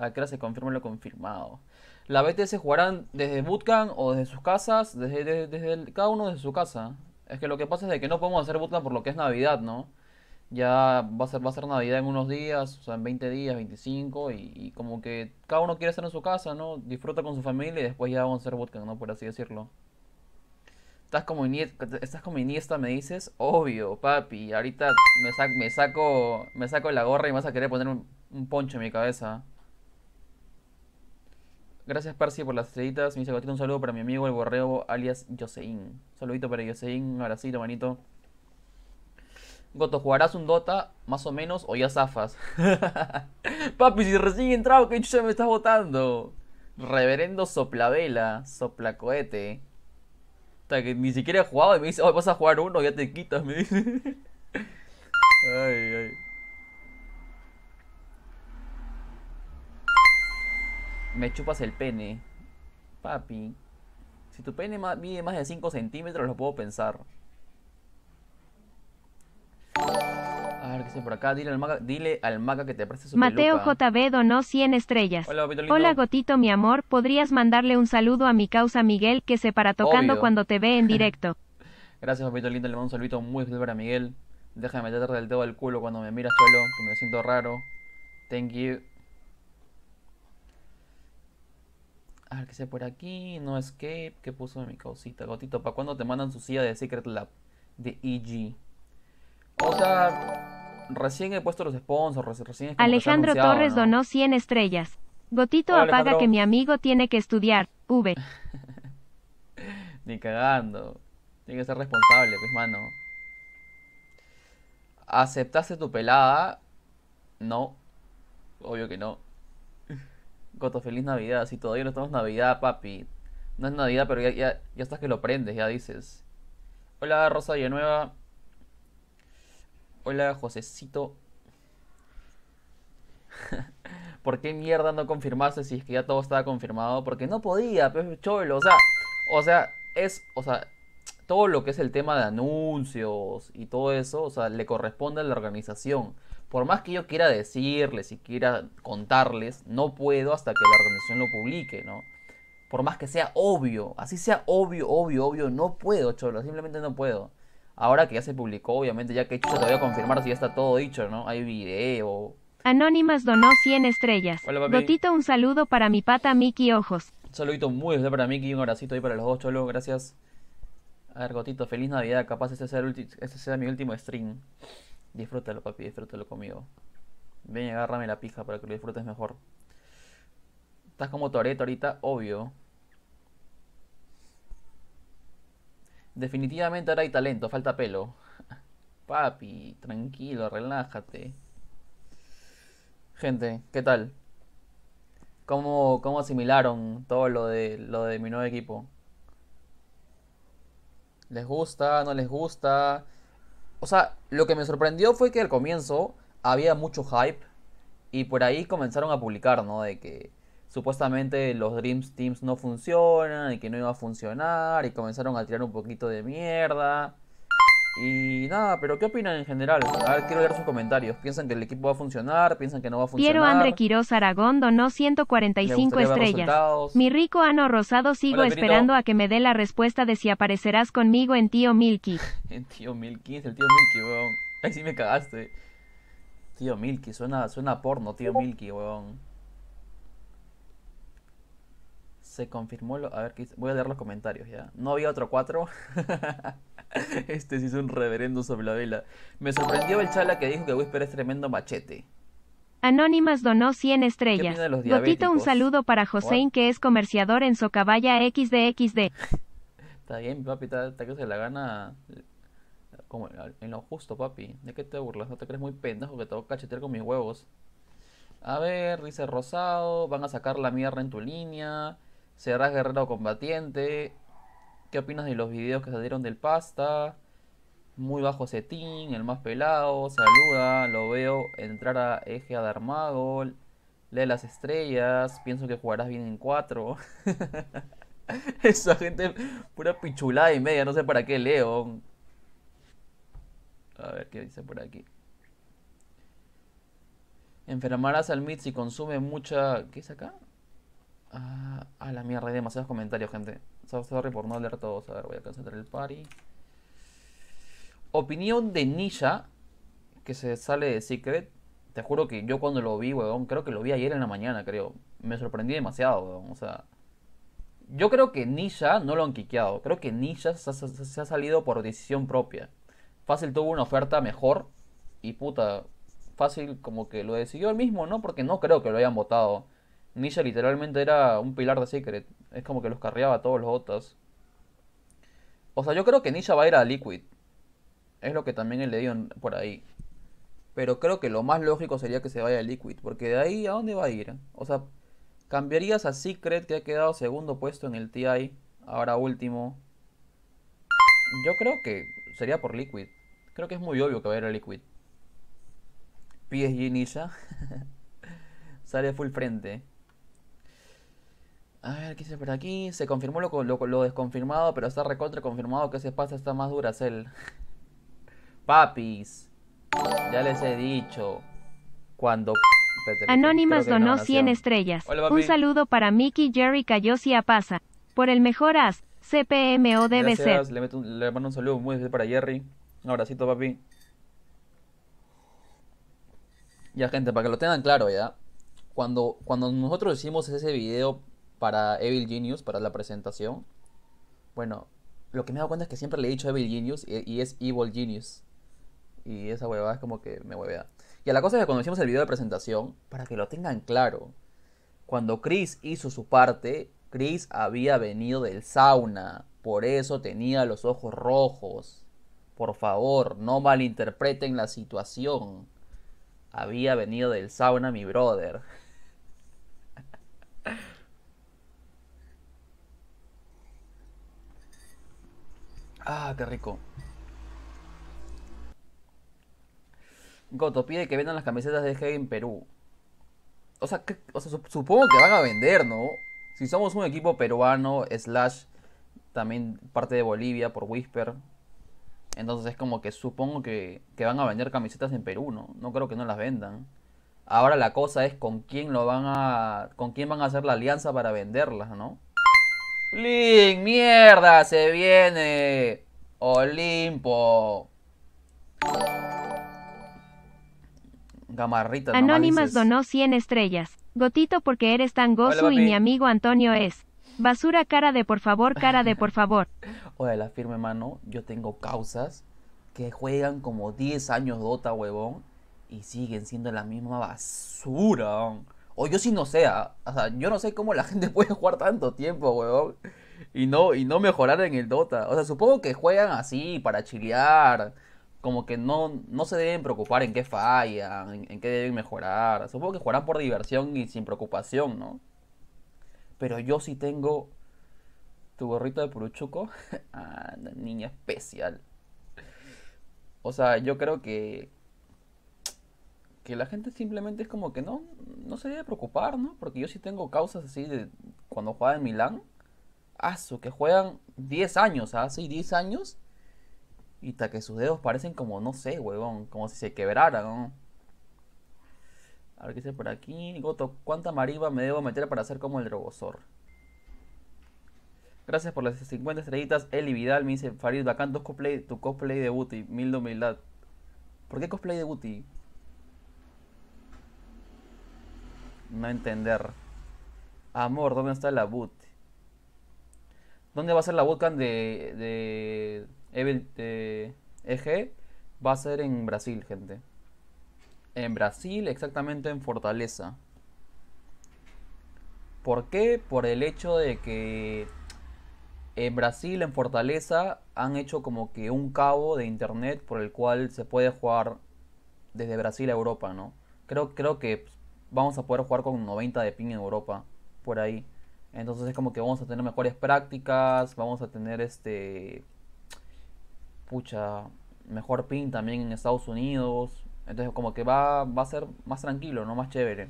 a qué se confirma lo confirmado. La BTS se jugarán desde Bootcamp o desde sus casas, desde, desde, cada uno desde su casa. Es que lo que pasa es de que no podemos hacer Bootcamp por lo que es Navidad, ¿no? Ya va a ser, va a ser Navidad en unos días, o sea, en 20 días, 25, y, como que cada uno quiere estar en su casa, ¿no? Disfruta con su familia y después ya vamos a hacer Bootcamp, ¿no? Por así decirlo. Estás como, Iniesta, estás como me dices, obvio, papi, ahorita me, me, saco, me saco la gorra y vas a querer poner un poncho en mi cabeza. Gracias Percy por las estrellitas. Me dice un saludo para mi amigo el borrego, alias Josein. Saludito para Josein, un abracito, manito. Goto, ¿jugarás un Dota más o menos o ya zafas? Papi, si recién entrado, que chucha me estás votando. Reverendo soplavela, soplacohete. Hasta que ni siquiera he jugado y me dice, oh, vas a jugar uno, ya te quitas, me dice. ay, ay. Me chupas el pene. Papi. Si tu pene mide más de 5 centímetros, lo puedo pensar. A ver qué sé por acá. Dile al maca, que te preste su Mateo JB donó 100 estrellas. Hola, Gotito, mi amor. ¿Podrías mandarle un saludo a mi causa Miguel que se para tocando cuando te ve en directo? Gracias, papito lindo. Le mando un saludito muy especial para Miguel. Déjame meterte el dedo al culo cuando me miras solo, que me siento raro. Thank you. A ver, qué sé por aquí. No escape. ¿Qué puso en mi causita? Gotito, ¿para cuándo te mandan su silla de Secret Lab? De EG. O sea, recién he puesto los sponsors. Recién Alejandro Torres donó 100 estrellas. Gotito apaga que mi amigo tiene que estudiar. V. Ni cagando. Tiene que ser responsable, pues, mano. ¿Aceptaste tu pelada? No. Obvio que no. Coto, feliz Navidad. Si todavía no estamos Navidad, papi. No es Navidad, pero ya, ya, estás que lo prendes, ya dices. Hola, Rosa Villanueva. Hola, Josecito. ¿Por qué mierda no confirmaste si es que ya todo estaba confirmado? Porque no podía, pero cholo. O sea, o sea, es, o sea, todo lo que es el tema de anuncios y todo eso, o sea, le corresponde a la organización por más que yo quiera decirles y quiera contarles, no puedo hasta que la organización lo publique, ¿no? Por más que sea obvio, así sea obvio, obvio, obvio, no puedo, cholo, simplemente no puedo. Ahora que ya se publicó, obviamente, ya que todavía te confirmar si ya está todo dicho, ¿no? Hay video. Anónimas donó 100 estrellas. Hola, un saludo para mi pata Miki Ojos. Un saludito muy especial para Miki, un abracito ahí para los dos, cholo, gracias. A ver, Gotito, feliz Navidad, capaz este sea, este sea mi último stream. Disfrútalo, papi, disfrútalo conmigo. Ven y agárrame la pija para que lo disfrutes mejor. Estás como Toreto ahorita, obvio. Definitivamente ahora hay talento, falta pelo. Papi, tranquilo, relájate. Gente, ¿qué tal? ¿Cómo, cómo asimilaron todo lo de, lo de mi nuevo equipo? ¿Les gusta? ¿No les gusta? O sea, lo que me sorprendió fue que al comienzo había mucho hype y por ahí comenzaron a publicar, ¿no? De que supuestamente los Dream Teams no funcionan y que no iba a funcionar y comenzaron a tirar un poquito de mierda. Y nada, pero ¿qué opinan en general? A ver, quiero leer sus comentarios. ¿Piensan que el equipo va a funcionar? ¿Piensan que no va a funcionar? Piero André Quiroz Aragón donó 145 estrellas. Mi rico Ano Rosado sigo esperando a que me dé la respuesta de si aparecerás conmigo en Tío Milky. en Tío Milky, es el Tío Milky, weón. Ahí sí me cagaste. Tío Milky, suena, suena porno, Tío Milky, weón. se confirmó lo, a ver ¿qué voy a leer los comentarios ya. No había otro cuatro este sí es un reverendo sobre la vela. Me sorprendió el chala que dijo que Whisper es tremendo machete. Anónimas donó 100 estrellas. Gotito, un saludo para Josein, que es comerciador en Socabaya XDXD. está bien, papi, está, que se la gana eh, como en lo justo, papi. ¿De qué te burlas? ¿No te crees muy pendejo que te voy a cachetear con mis huevos? A ver, dice Rosado, van a sacar la mierda en tu línea. Serás guerrero combatiente. ¿Qué opinas de los videos que salieron del pasta? Muy bajo setín, el más pelado, saluda, lo veo entrar a eje adarmado lee las estrellas, pienso que jugarás bien en 4. Esa gente pura pichulada y media, no sé para qué leo. A ver qué dice por aquí. Enfermarás al mid y consume mucha. ¿Qué es acá? Ah, a la mierda, hay demasiados comentarios, gente. Sorry por no leer todos. A ver, voy a cancelar el party. Opinión de Nisha, que se sale de Secret. Te juro que yo cuando lo vi, weón, creo que lo vi ayer en la mañana, creo. Me sorprendí demasiado, weón. O sea, yo creo que Nisha no lo han quiqueado. Creo que Nisha se ha, se ha salido por decisión propia. Fácil tuvo una oferta mejor y puta, fácil como que lo decidió él mismo, ¿no? Porque no creo que lo hayan votado Nisha literalmente era un pilar de Secret. Es como que los carreaba a todos los otros. O sea, yo creo que Nisha va a ir a Liquid. Es lo que también he leído por ahí. Pero creo que lo más lógico sería que se vaya a Liquid. Porque de ahí, ¿a dónde va a ir? O sea, cambiarías a Secret que ha quedado segundo puesto en el TI. Ahora último. Yo creo que sería por Liquid. Creo que es muy obvio que va a ir a Liquid. PSG nisha Sale full frente. A ver, ¿qué se por aquí? Se confirmó lo, desconfirmado, pero está recontra confirmado que ese pasa está más dura, él. Papis, ya les he dicho. Cuando... Anónimas donó 100 estrellas. Un saludo para Mickey, Jerry, Cayosi Pasa. Por el mejor as, CPMODBC. Le, mando un saludo muy especial para Jerry. Un abracito, papi. Ya, gente, para que lo tengan claro, ya. Cuando, cuando nosotros hicimos ese video para Evil Genius, para la presentación. Bueno, lo que me he dado cuenta es que siempre le he dicho Evil Genius y, es Evil Genius. Y esa huevada es como que me huevea. Y a la cosa es que cuando hicimos el video de presentación, para que lo tengan claro, cuando Chris hizo su parte, Chris había venido del sauna. Por eso tenía los ojos rojos. Por favor, no malinterpreten la situación. Había venido del sauna mi brother. Ah, qué rico. Goto pide que vendan las camisetas de G en Perú. O sea, supongo que van a vender, ¿no? Si somos un equipo peruano, slash, también parte de Bolivia por Whisper. Entonces es como que supongo que, que van a vender camisetas en Perú, ¿no? No creo que no las vendan. Ahora la cosa es con quién lo van a. con quién van a hacer la alianza para venderlas, ¿no? Link, mierda, se viene. Olimpo. Gamarrita. Anónimas donó 100 estrellas. Gotito porque eres tan gozo y mi amigo Antonio es. Basura cara de por favor, cara de por favor. Oye, la firme mano, yo tengo causas que juegan como 10 años Dota, huevón, y siguen siendo la misma basura. O yo sí no sé, ah, o sea, yo no sé cómo la gente puede jugar tanto tiempo, weón. Y no, y no mejorar en el Dota. O sea, supongo que juegan así, para chilear. Como que no, no se deben preocupar en qué fallan, en, qué deben mejorar. Supongo que juegan por diversión y sin preocupación, ¿no? Pero yo sí tengo tu gorrito de puruchuco. ah, niña especial. O sea, yo creo que que la gente simplemente es como que no, no se debe preocupar, ¿no? Porque yo sí tengo causas así de cuando jugaba en Milán, aso, que juegan 10 años, hace ah, ¿sí? 10 años, y hasta que sus dedos parecen como, no sé, huevón, como si se quebraran, ¿no? A ver qué dice por aquí. Goto, ¿cuánta mariva me debo meter para hacer como el drogosor? Gracias por las 50 estrellitas. Eli Vidal me dice, Farid, bacán tu cosplay, tu cosplay de Buti. Mil de humildad. ¿Por qué cosplay de Buti? no entender. Amor, ¿dónde está la boot? ¿Dónde va a ser la bootcamp de, de, EG? E va a ser en Brasil, gente. En Brasil, exactamente en Fortaleza. ¿Por qué? Por el hecho de que en Brasil, en Fortaleza, han hecho como que un cabo de internet por el cual se puede jugar desde Brasil a Europa, ¿no? Creo, creo que pues, vamos a poder jugar con 90 de pin en Europa, por ahí. Entonces es como que vamos a tener mejores prácticas, vamos a tener este... Pucha, mejor pin también en Estados Unidos. Entonces como que va, va a ser más tranquilo, ¿no? Más chévere.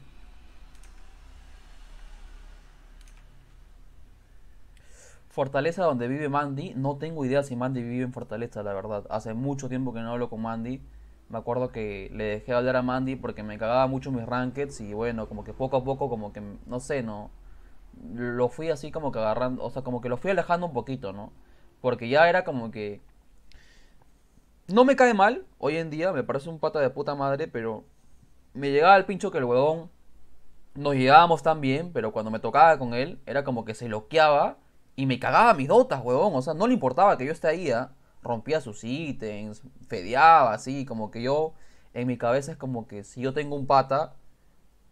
Fortaleza donde vive Mandy. No tengo idea si Mandy vive en Fortaleza, la verdad. Hace mucho tiempo que no hablo con Mandy me acuerdo que le dejé hablar a Mandy porque me cagaba mucho mis rankings y bueno, como que poco a poco, como que, no sé, no. Lo fui así como que agarrando, o sea, como que lo fui alejando un poquito, ¿no? Porque ya era como que... No me cae mal, hoy en día me parece un pata de puta madre, pero me llegaba el pincho que el huevón nos llegábamos tan bien, pero cuando me tocaba con él, era como que se loqueaba y me cagaba mis dotas, huevón. O sea, no le importaba que yo esté ahí, ¿ah? rompía sus ítems, fedeaba, así, como que yo, en mi cabeza es como que si yo tengo un pata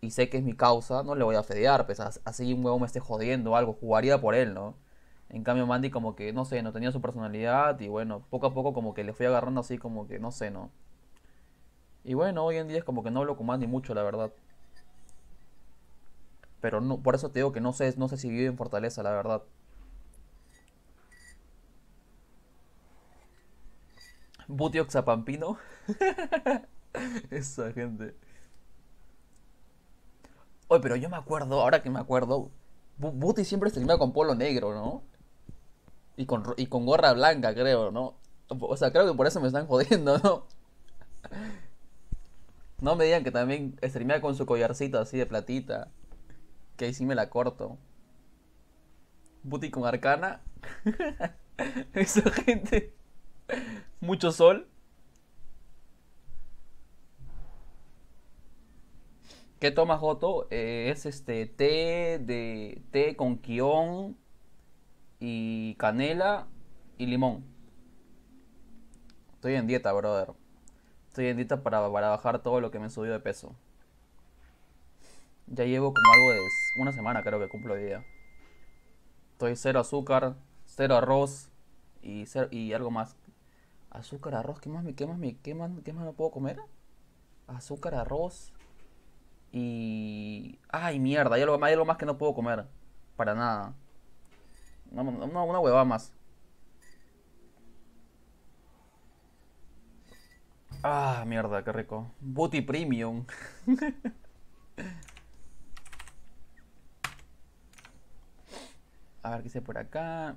y sé que es mi causa, no le voy a fedear, pues así un huevo me esté jodiendo o algo, jugaría por él, ¿no? En cambio Mandy como que, no sé, no tenía su personalidad y bueno, poco a poco como que le fui agarrando así como que, no sé, ¿no? Y bueno, hoy en día es como que no hablo con Mandy mucho, la verdad. Pero no, por eso te digo que no sé, no sé si vive en Fortaleza, la verdad. Buti Oxapampino. Esa gente. Oye, pero yo me acuerdo, ahora que me acuerdo, Buti siempre streamea con polo negro, ¿no? Y con, y con gorra blanca, creo, ¿no? O sea, creo que por eso me están jodiendo, ¿no? No me digan que también streamea con su collarcito así de platita. Que ahí sí me la corto. Buti con arcana. Esa gente. Mucho sol. ¿Qué tomas, Joto? Eh, es este té de té con quión y canela y limón. Estoy en dieta, brother. Estoy en dieta para, bajar todo lo que me subió de peso. Ya llevo como algo de una semana creo que cumplo el día. Estoy cero azúcar, cero arroz y, cero, y algo más. Azúcar, arroz, ¿qué más me, qué más me, qué más, qué más no puedo comer? Azúcar, arroz. Y. ¡Ay, mierda! Hay algo, más que no puedo comer. Para nada. No, una hueva más. Ah, mierda, qué rico. Booty Premium. A ver qué hice por acá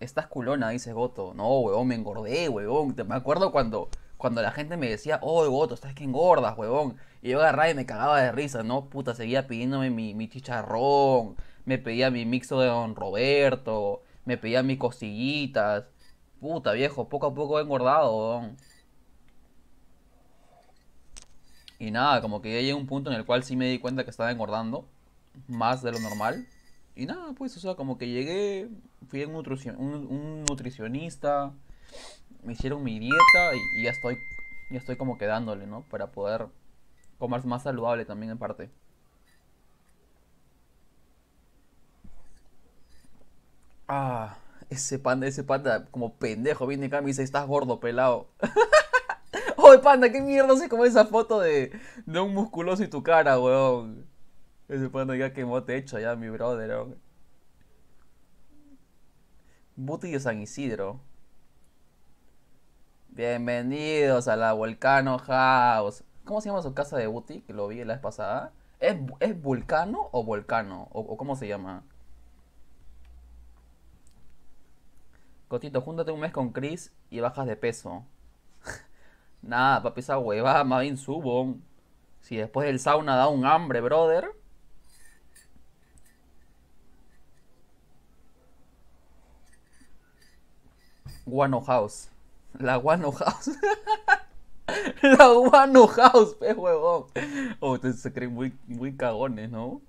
estás culona, dice Goto. No, huevón, me engordé, huevón. me acuerdo cuando, cuando la gente me decía, oh, Goto, estás que engordas, huevón. Y yo agarraba y me cagaba de risa, ¿no? Puta, seguía pidiéndome mi, chicharrón, me pedía mi mixo de Don Roberto, me pedía mis cosillitas Puta, viejo, poco a poco he engordado, huevón. Y nada, como que ya llegué a un punto en el cual sí me di cuenta que estaba engordando. Más de lo normal. Y nada, pues, o sea, como que llegué, fui a un, nutricionista, me hicieron mi dieta y, ya estoy ya estoy como quedándole, ¿no? Para poder comer más saludable también en parte. Ah, ese panda, ese panda como pendejo viene acá y me dice, estás gordo, pelado. Oye, panda, ¿qué mierda se como esa foto de, de un musculoso y tu cara, weón? Ese bueno ya quemó hecho ya, mi brother. ¿no? Buti de San Isidro. Bienvenidos a la Volcano House. ¿Cómo se llama su casa de Buti? Que lo vi la vez pasada. ¿Es, Vulcano o Volcano? ¿O, cómo se llama? Cotito, júntate un mes con Chris y bajas de peso. Nada, papi, esa hueva, más bien subo. Si después del sauna da un hambre, brother. Guano House. La Guano House. la Guano House, pe huevón. Oh, ustedes se creen muy, muy cagones, ¿no?